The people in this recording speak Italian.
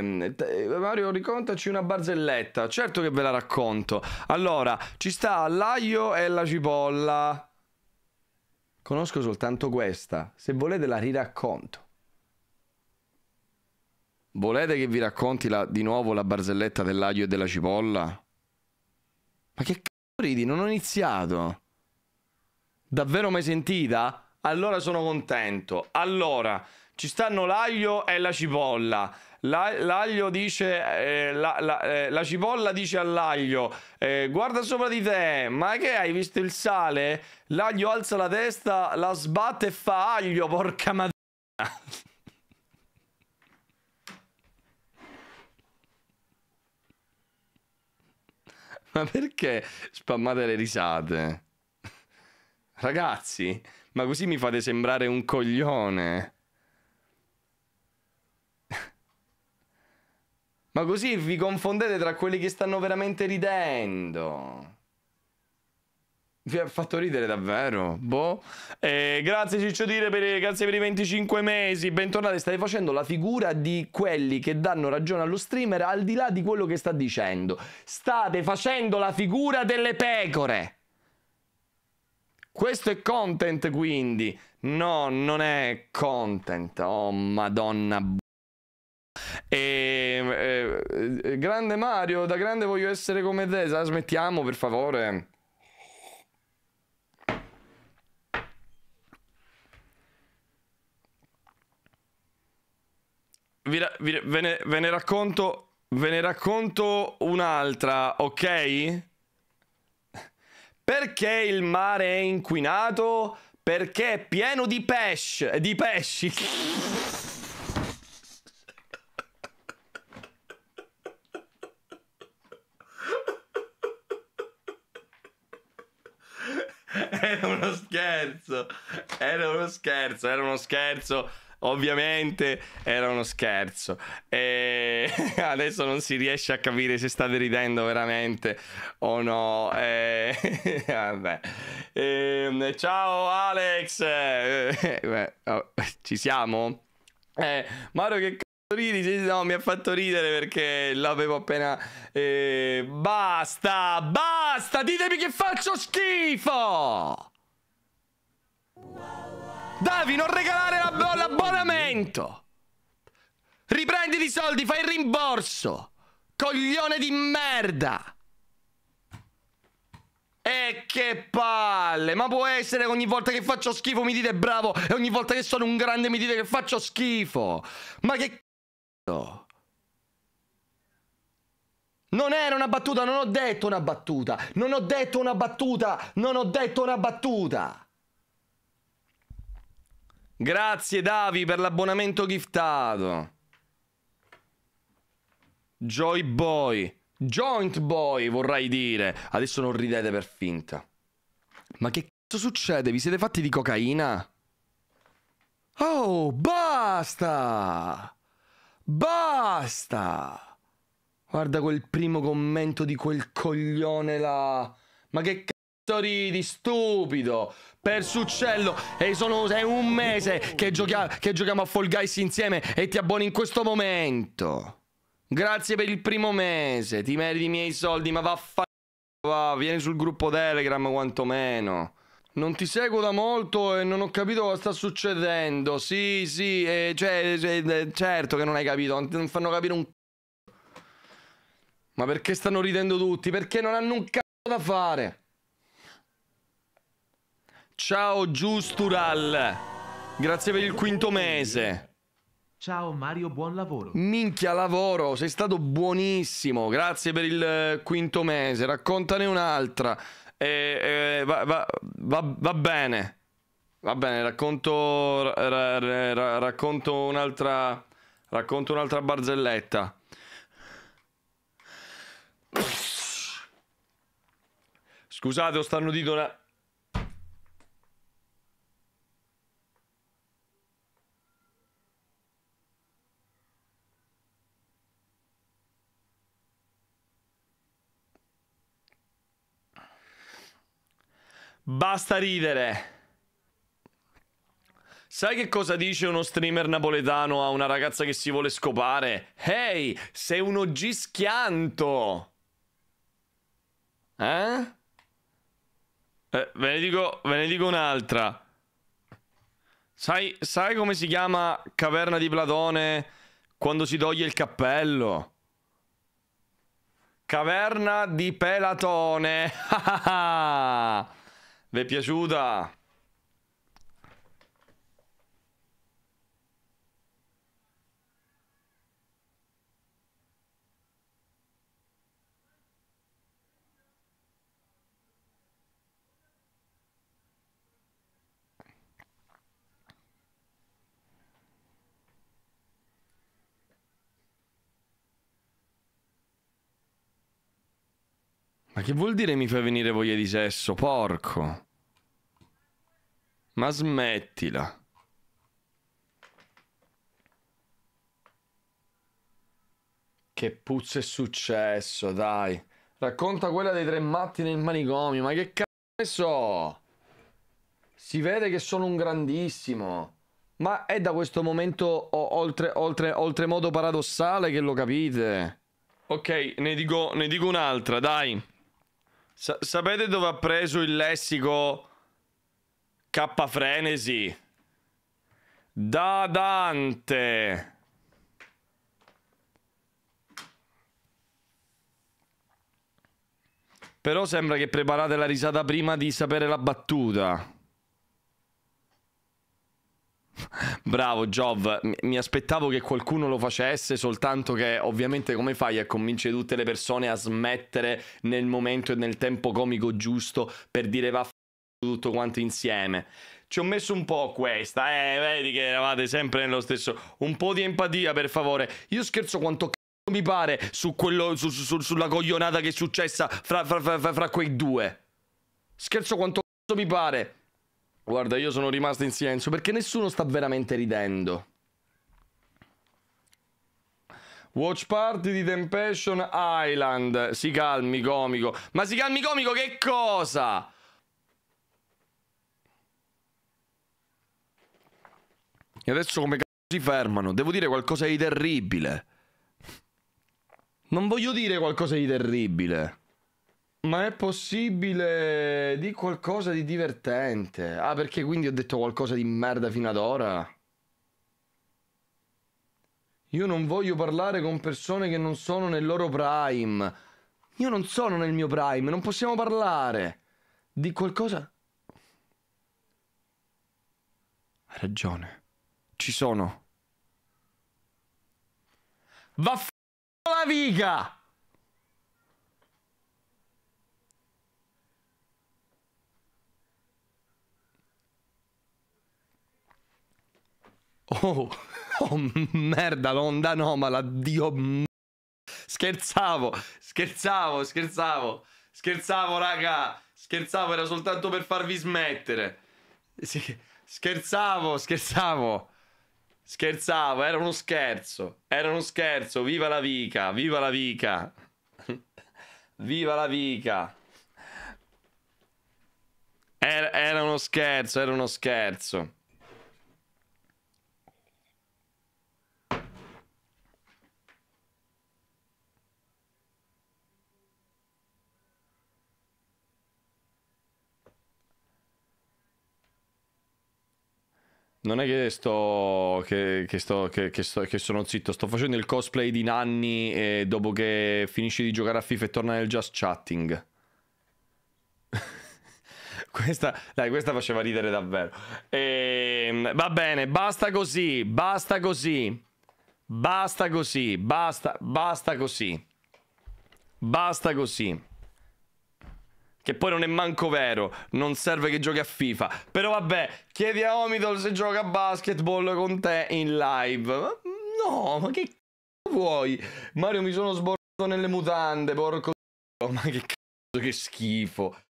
Ehm, eh, Mario, ricontaci una barzelletta. Certo che ve la racconto. Allora, ci sta l'aglio e la cipolla. Conosco soltanto questa. Se volete la riracconto. Volete che vi racconti la, di nuovo la barzelletta dell'aglio e della cipolla? Ma che c***o ridi? Non ho iniziato. Davvero mai sentita? Allora sono contento. Allora, ci stanno l'aglio e la cipolla la, l'aglio dice, eh, la, la, eh, la, cipolla dice all'aglio, eh, guarda sopra di te, ma che hai visto il sale? L'aglio alza la testa, la sbatte e fa aglio, porca madonna. Ma perché spammate le risate? Ragazzi, ma così mi fate sembrare un coglione. Ma così vi confondete tra quelli che stanno veramente ridendo. Vi ha fatto ridere davvero, boh. Eh, grazie Ciccio Dire, per, grazie per i 25 mesi, bentornati. Stai facendo la figura di quelli che danno ragione allo streamer al di là di quello che sta dicendo. State facendo la figura delle pecore. Questo è content quindi. No, non è content. Oh madonna. E... Eh, grande Mario, da grande voglio essere come te, smettiamo per favore. Vi, vi, ve, ne, ve, ne, racconto ve ne racconto un'altra, ok? Perché il mare è inquinato? Perché è pieno di pesce, di pesci. Era uno scherzo. Era uno scherzo, era uno scherzo. Ovviamente era uno scherzo. E adesso non si riesce a capire se state ridendo veramente o no. E... Vabbè. E... Ehm, ciao Alex. Beh, oh, ci siamo? Eh, Mario che Ridi, sì, No, mi ha fatto ridere perché l'avevo appena... Eh, basta, basta, ditemi che faccio schifo! Davi, non regalare l'abbonamento! Riprendi i soldi, fai il rimborso! Coglione di merda! E che palle! Ma può essere che ogni volta che faccio schifo mi dite bravo e ogni volta che sono un grande mi dite che faccio schifo! Ma che non era una battuta, non ho detto una battuta, non ho detto una battuta, non ho detto una battuta. Grazie Davi per l'abbonamento giftato. Joy Boy. Joint Boy vorrai dire. Adesso non ridete per finta. Ma che cazzo succede? Vi siete fatti di cocaina? Oh, basta! Basta! Guarda quel primo commento di quel coglione là. Ma che cazzo ridi, stupido? Persuccello, e sono, è un mese che, giochia, che giochiamo a Fall Guys insieme e ti abboni in questo momento. Grazie per il primo mese, ti meriti i miei soldi, ma vaffanculo, va, vieni sul gruppo Telegram quantomeno. Non ti seguo da molto e non ho capito cosa sta succedendo. Sì, sì, eh, cioè, eh, eh certo che non hai capito, non fanno capire un c***o. Ma perché stanno ridendo tutti? Perché non hanno un c***o da fare. Ciao Giustural. Grazie per il quinto mese. Ciao Mario, buon lavoro. Minchia lavoro, sei stato buonissimo. Grazie per il eh, quinto mese. Raccontane un'altra e, eh, eh, va, va, va, va bene. Va bene, racconto, ra, ra, ra, racconto un'altra racconto un'altra barzelletta. Scusate, ho starnutito una Basta ridere. Sai che cosa dice uno streamer napoletano a una ragazza che si vuole scopare? Hey, sei uno gischianto! Eh? eh ve, ne dico, ve ne dico un'altra. Sai, sai come si chiama Caverna di Platone quando si toglie il cappello? Caverna di Pelatone! Ah, ah, ah. Vi è piaciuta? Ma che vuol dire mi fai venire voglia di sesso? Porco. Ma smettila. Che puzza è successo, dai. Racconta quella dei tre matti nel manicomio, ma che cazzo ne so? Si vede che sono un grandissimo. Ma è da questo momento o, oltre, oltre, oltremodo paradossale che lo capite. Ok, ne dico, ne dico un'altra, dai. Sa sapete dove ha preso il lessico K Frenesi? Da Dante. Però sembra che preparate la risata prima di sapere la battuta. Bravo Giov, mi aspettavo che qualcuno lo facesse, soltanto che ovviamente come fai a convincere tutte le persone a smettere nel momento e nel tempo comico giusto per dire va tutto quanto insieme? Ci ho messo un po' questa, eh, vedi che eravate sempre nello stesso. Un po' di empatia, per favore. Io scherzo quanto c***o mi pare su quello, su, su, sulla coglionata che è successa fra, fra, fra, fra quei due. Scherzo quanto c***o mi pare. Guarda, io sono rimasto in silenzio perché nessuno sta veramente ridendo. Watch party di Tempation Island. Si calmi, comico. Ma si calmi, comico, che cosa? E adesso come cazzo si fermano? Devo dire qualcosa di terribile. Non voglio dire qualcosa di terribile. Ma è possibile di qualcosa di divertente? Ah, perché quindi ho detto qualcosa di merda fino ad ora? Io non voglio parlare con persone che non sono nel loro prime. Io non sono nel mio prime, non possiamo parlare di qualcosa. Hai ragione. Ci sono. Vaffanculo la viga! Oh, oh merda, l'onda anomala, dio... Scherzavo, scherzavo, scherzavo, scherzavo raga, scherzavo, era soltanto per farvi smettere. Scherzavo, scherzavo. Scherzavo, era uno scherzo. Era uno scherzo. Viva la Vica, viva la Vica. viva la Vica. Era, era uno scherzo, era uno scherzo. non è che sto che, che sto, che, che sto, che sono zitto, sto facendo il cosplay di Nanni e dopo che finisci di giocare a FIFA e torna nel just chatting. Questa, dai, questa faceva ridere davvero. E, ehm, va bene, basta così, basta così, basta così, basta, basta così, basta così. Che poi non è manco vero, non serve che giochi a FIFA. Però vabbè, chiedi a Omidol se gioca a basketball con te in live. no, ma che c***o vuoi? Mario mi sono sbordato nelle mutande, porco d***o. Ma che c***o, che schifo.